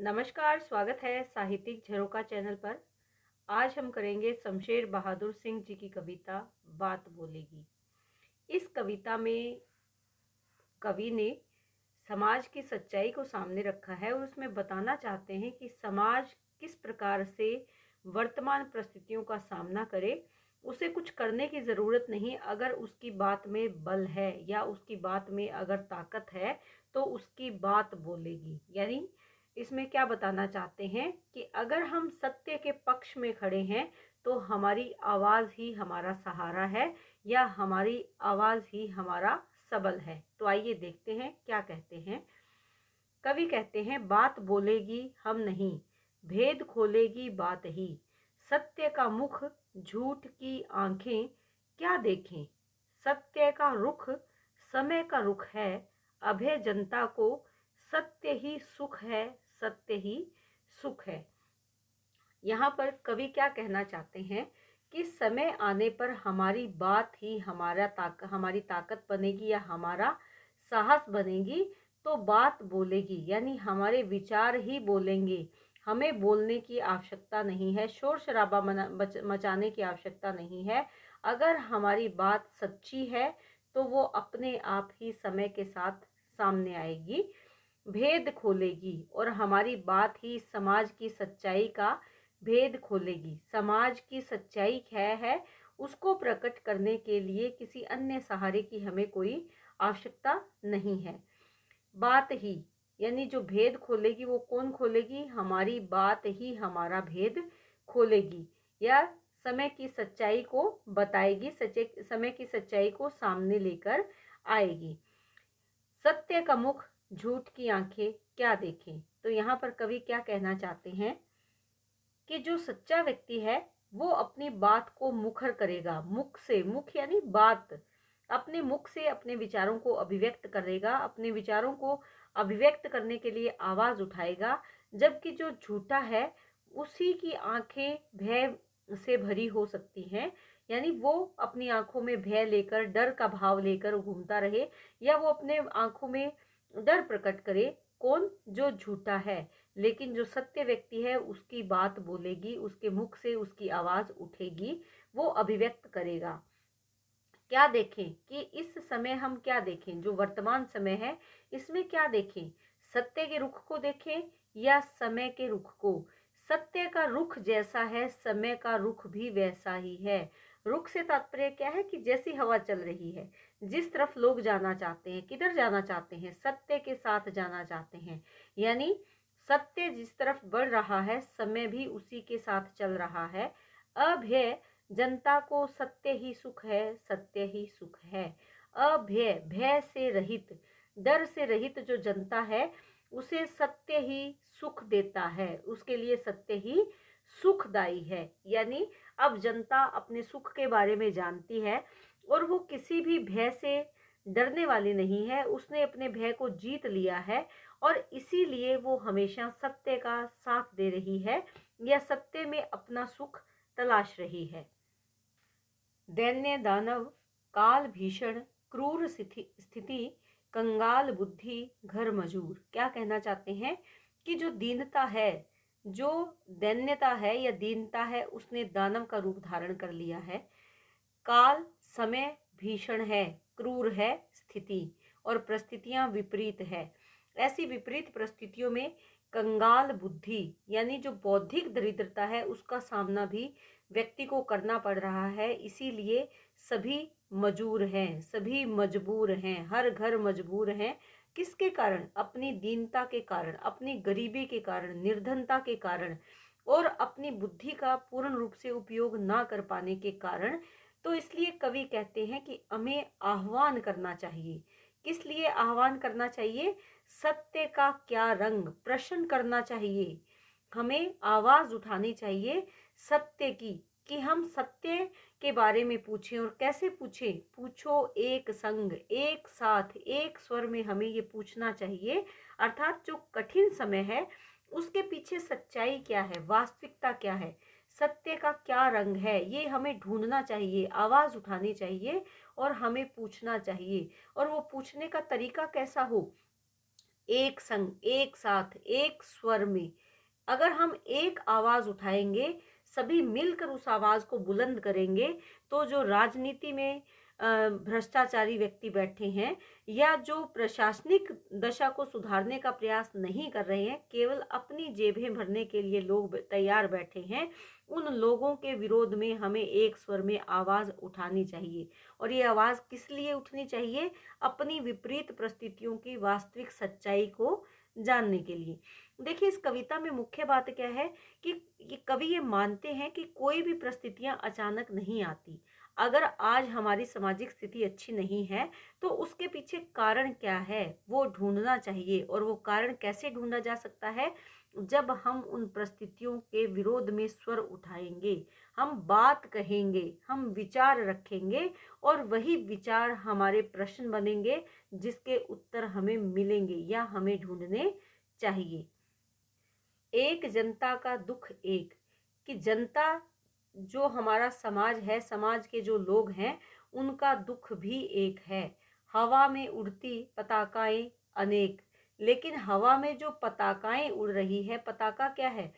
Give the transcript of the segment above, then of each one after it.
नमस्कार स्वागत है साहित्यिक झरोका चैनल पर आज हम करेंगे शमशेर बहादुर सिंह जी की कविता बात बोलेगी इस कविता में कवि ने समाज की सच्चाई को सामने रखा है और उसमें बताना चाहते हैं कि समाज किस प्रकार से वर्तमान परिस्थितियों का सामना करे उसे कुछ करने की ज़रूरत नहीं अगर उसकी बात में बल है या उसकी बात में अगर ताकत है तो उसकी बात बोलेगी यानी इसमें क्या बताना चाहते हैं कि अगर हम सत्य के पक्ष में खड़े हैं तो हमारी आवाज़ ही हमारा सहारा है या हमारी आवाज़ ही हमारा सबल है तो आइए देखते हैं क्या कहते हैं कवि कहते हैं बात बोलेगी हम नहीं भेद खोलेगी बात ही सत्य का मुख झूठ की आंखें क्या देखें सत्य का रुख समय का रुख है अभय जनता को सत्य ही सुख है सत्य ही सुख है यहाँ पर कवि क्या कहना चाहते हैं कि समय आने पर हमारी बात ही हमारा ताक हमारी ताकत बनेगी या हमारा साहस बनेगी तो बात बोलेगी यानी हमारे विचार ही बोलेंगे हमें बोलने की आवश्यकता नहीं है शोर शराबा मचाने की आवश्यकता नहीं है अगर हमारी बात सच्ची है तो वो अपने आप ही समय के साथ सामने आएगी भेद खोलेगी और हमारी बात ही समाज की सच्चाई का भेद खोलेगी समाज की सच्चाई क्या है उसको प्रकट करने के लिए किसी अन्य सहारे की हमें कोई आवश्यकता नहीं है बात ही यानी जो भेद खोलेगी वो कौन खोलेगी हमारी बात ही हमारा भेद खोलेगी या समय की सच्चाई को बताएगी सचे समय की सच्चाई को सामने लेकर आएगी सत्य का मुख झूठ की आंखें क्या देखें तो यहाँ पर कवि क्या कहना चाहते हैं कि जो सच्चा व्यक्ति है वो अपनी बात को मुखर करेगा मुख से मुख यानी बात अपने मुख से अपने विचारों को अभिव्यक्त करेगा अपने विचारों को अभिव्यक्त करने के लिए आवाज़ उठाएगा जबकि जो झूठा है उसी की आंखें भय से भरी हो सकती हैं यानी वो अपनी आंखों में भय लेकर डर का भाव लेकर घूमता रहे या वो अपने आंखों में डर प्रकट करे कौन जो झूठा है लेकिन जो सत्य व्यक्ति है उसकी बात बोलेगी उसके मुख से उसकी आवाज़ उठेगी वो अभिव्यक्त करेगा क्या देखें कि इस समय हम क्या देखें जो वर्तमान समय है इसमें क्या देखें सत्य के रुख को देखें या समय के रुख को सत्य का रुख जैसा है समय का रुख भी वैसा ही है रुख से तात्पर्य क्या है कि जैसी हवा चल रही है जिस तरफ लोग जाना चाहते हैं किधर जाना चाहते हैं सत्य के साथ जाना चाहते हैं यानी सत्य जिस तरफ बढ़ रहा है समय भी उसी के साथ चल रहा है अभ्य जनता को सत्य ही सुख है सत्य ही सुख है अभ्य भय से रहित डर से रहित जो जनता है उसे सत्य ही सुख देता है उसके लिए सत्य ही सुखदायी है यानी अब जनता अपने सुख के बारे में जानती है और वो किसी भी भय से डरने वाली नहीं है उसने अपने भय को जीत लिया है और इसीलिए वो हमेशा सत्य का साथ दे रही है या सत्य में अपना सुख तलाश रही है दैन्य दानव काल भीषण क्रूर स्थिति कंगाल बुद्धि घर मजूर क्या कहना चाहते हैं कि जो दीनता है जो दैन्यता है या दीनता है उसने दानव का रूप धारण कर लिया है काल समय भीषण है क्रूर है स्थिति और परिस्थितियां विपरीत है ऐसी विपरीत परिस्थितियों में कंगाल बुद्धि यानी जो बौद्धिक दरिद्रता है उसका सामना भी व्यक्ति को करना पड़ रहा है इसीलिए सभी मजबूर हैं सभी मजबूर हैं हर घर मजबूर हैं किसके कारण अपनी दीनता के कारण अपनी गरीबी के कारण निर्धनता के कारण और अपनी बुद्धि का पूर्ण रूप से उपयोग ना कर पाने के कारण तो इसलिए कवि कहते हैं कि हमें आह्वान करना चाहिए किस लिए आह्वान करना चाहिए सत्य का क्या रंग प्रश्न करना चाहिए हमें आवाज़ उठानी चाहिए सत्य की कि हम सत्य के बारे में पूछें और कैसे पूछें पूछो एक संग एक साथ एक स्वर में हमें ये पूछना चाहिए अर्थात जो कठिन समय है उसके पीछे सच्चाई क्या है वास्तविकता क्या है सत्य का क्या रंग है ये हमें ढूंढना चाहिए आवाज़ उठानी चाहिए और हमें पूछना चाहिए और वो पूछने का तरीका कैसा हो एक संग एक साथ एक स्वर में अगर हम एक आवाज़ उठाएंगे सभी मिलकर उस आवाज़ को बुलंद करेंगे तो जो राजनीति में भ्रष्टाचारी व्यक्ति बैठे हैं या जो प्रशासनिक दशा को सुधारने का प्रयास नहीं कर रहे हैं केवल अपनी जेबें भरने के लिए लोग तैयार बैठे हैं उन लोगों के विरोध में हमें एक स्वर में आवाज़ उठानी चाहिए और ये आवाज़ किस लिए उठनी चाहिए अपनी विपरीत परिस्थितियों की वास्तविक सच्चाई को जानने के लिए देखिए इस कविता में मुख्य बात क्या है कि ये कवि ये मानते हैं कि कोई भी परिस्थितियाँ अचानक नहीं आती अगर आज हमारी सामाजिक स्थिति अच्छी नहीं है तो उसके पीछे कारण क्या है वो ढूंढना चाहिए और वो कारण कैसे ढूंढा जा सकता है जब हम उन परिस्थितियों के विरोध में स्वर उठाएंगे हम बात कहेंगे हम विचार रखेंगे और वही विचार हमारे प्रश्न बनेंगे जिसके उत्तर हमें मिलेंगे या हमें ढूंढने चाहिए एक जनता का दुख एक कि जनता जो हमारा समाज है समाज के जो लोग हैं उनका दुख भी एक है हवा में उड़ती पताकाएं अनेक लेकिन हवा में जो पताकाएं उड़ रही है पताका क्या है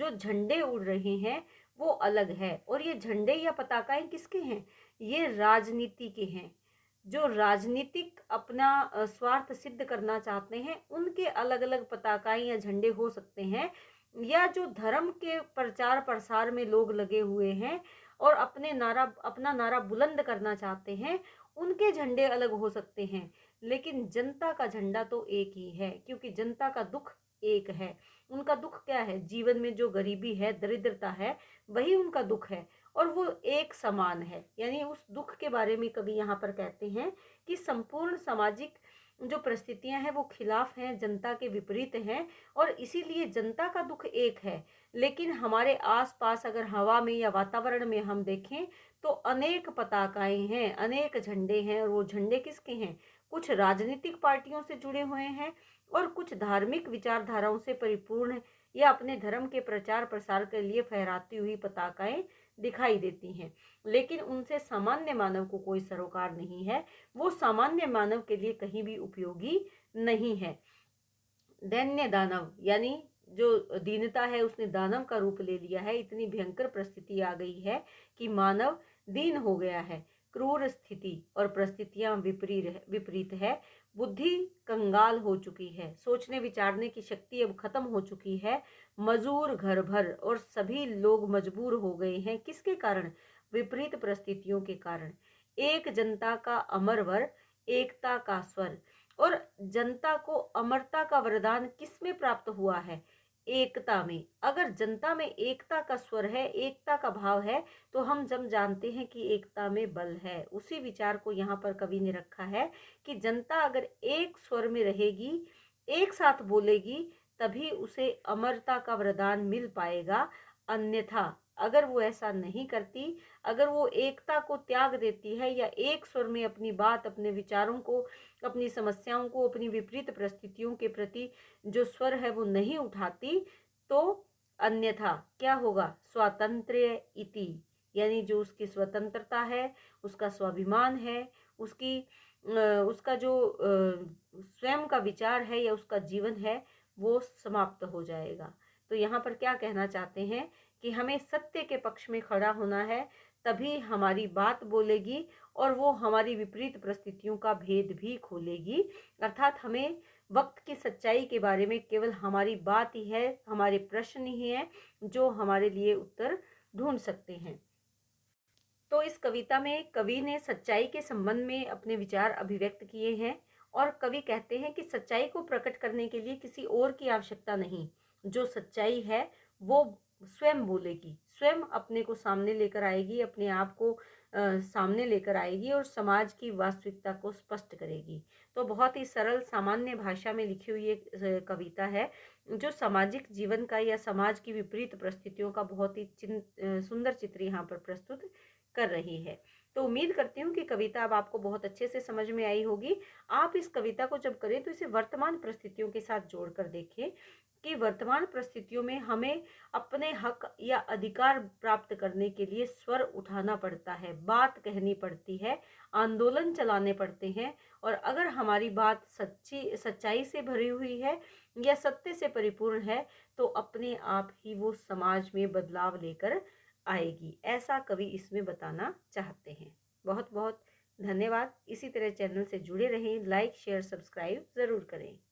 जो झंडे उड़ रहे हैं वो अलग है और ये झंडे या पताकाएं किसके हैं ये राजनीति के हैं जो राजनीतिक अपना स्वार्थ सिद्ध करना चाहते हैं उनके अलग अलग पताकाएं या झंडे हो सकते हैं या जो धर्म के प्रचार प्रसार में लोग लगे हुए हैं और अपने नारा अपना नारा बुलंद करना चाहते हैं उनके झंडे अलग हो सकते हैं लेकिन जनता का झंडा तो एक ही है क्योंकि जनता का दुख एक है उनका दुख क्या है जीवन में जो गरीबी है दरिद्रता है वही उनका दुख है और वो एक समान है यानी उस दुख के बारे में कभी यहाँ पर कहते हैं कि संपूर्ण सामाजिक जो परिस्थितियां हैं वो खिलाफ हैं जनता के विपरीत हैं और इसीलिए जनता का दुख एक है लेकिन हमारे आसपास अगर हवा में या वातावरण में हम देखें तो अनेक पताकाएं हैं अनेक झंडे हैं और वो झंडे किसके हैं कुछ राजनीतिक पार्टियों से जुड़े हुए हैं और कुछ धार्मिक विचारधाराओं से परिपूर्ण या अपने धर्म के प्रचार प्रसार के लिए फहराती हुई पताकाएं दिखाई देती हैं लेकिन उनसे सामान्य मानव को कोई सरोकार नहीं है वो सामान्य मानव के लिए कहीं भी उपयोगी नहीं है दैन्य दानव यानी जो दीनता है उसने दानव का रूप ले लिया है इतनी भयंकर परिस्थिति आ गई है कि मानव दीन हो गया है क्रूर स्थिति और परिस्थितियां विपरीत विपरीत है बुद्धि कंगाल हो चुकी है सोचने विचारने की शक्ति अब खत्म हो चुकी है मजूर घर भर और सभी लोग मजबूर हो गए हैं किसके कारण विपरीत परिस्थितियों के कारण एक जनता का अमर वर एकता का स्वर और जनता को अमरता का वरदान किस में प्राप्त हुआ है एकता में अगर जनता में एकता का स्वर है एकता का भाव है तो हम जब जानते हैं कि एकता में बल है उसी विचार को यहाँ पर कवि ने रखा है कि जनता अगर एक स्वर में रहेगी एक साथ बोलेगी तभी उसे अमरता का वरदान मिल पाएगा अन्यथा अगर वो ऐसा नहीं करती अगर वो एकता को त्याग देती है या एक स्वर में अपनी बात अपने विचारों को अपनी समस्याओं को अपनी विपरीत परिस्थितियों के प्रति जो स्वर है वो नहीं उठाती तो अन्यथा क्या होगा स्वातंत्र इति यानी जो उसकी स्वतंत्रता है उसका स्वाभिमान है उसकी उसका जो स्वयं का विचार है या उसका जीवन है वो समाप्त हो जाएगा तो यहाँ पर क्या कहना चाहते हैं कि हमें सत्य के पक्ष में खड़ा होना है तभी हमारी बात बोलेगी और वो हमारी विपरीत परिस्थितियों का भेद भी खोलेगी अर्थात हमें वक्त की सच्चाई के बारे में केवल हमारी बात ही है हमारे प्रश्न ही हैं जो हमारे लिए उत्तर ढूंढ सकते हैं तो इस कविता में कवि ने सच्चाई के संबंध में अपने विचार अभिव्यक्त किए हैं और कवि कहते हैं कि सच्चाई को प्रकट करने के लिए किसी और की आवश्यकता नहीं जो सच्चाई है वो स्वयं बोलेगी स्वयं अपने को सामने लेकर आएगी अपने आप को आ, सामने लेकर आएगी और समाज की वास्तविकता को स्पष्ट करेगी तो बहुत ही सरल सामान्य भाषा में लिखी हुई एक कविता है जो सामाजिक जीवन का या समाज की विपरीत परिस्थितियों का बहुत ही सुंदर चित्र यहाँ पर प्रस्तुत कर रही है तो उम्मीद करती हूँ कि कविता अब आपको बहुत अच्छे से समझ में आई होगी आप इस कविता को जब करें तो इसे वर्तमान परिस्थितियों के साथ जोड़कर देखें कि वर्तमान परिस्थितियों में हमें अपने हक या अधिकार प्राप्त करने के लिए स्वर उठाना पड़ता है बात कहनी पड़ती है आंदोलन चलाने पड़ते हैं और अगर हमारी बात सच्ची सच्चाई से भरी हुई है या सत्य से परिपूर्ण है तो अपने आप ही वो समाज में बदलाव लेकर आएगी ऐसा कवि इसमें बताना चाहते हैं बहुत बहुत धन्यवाद इसी तरह चैनल से जुड़े रहें लाइक शेयर सब्सक्राइब ज़रूर करें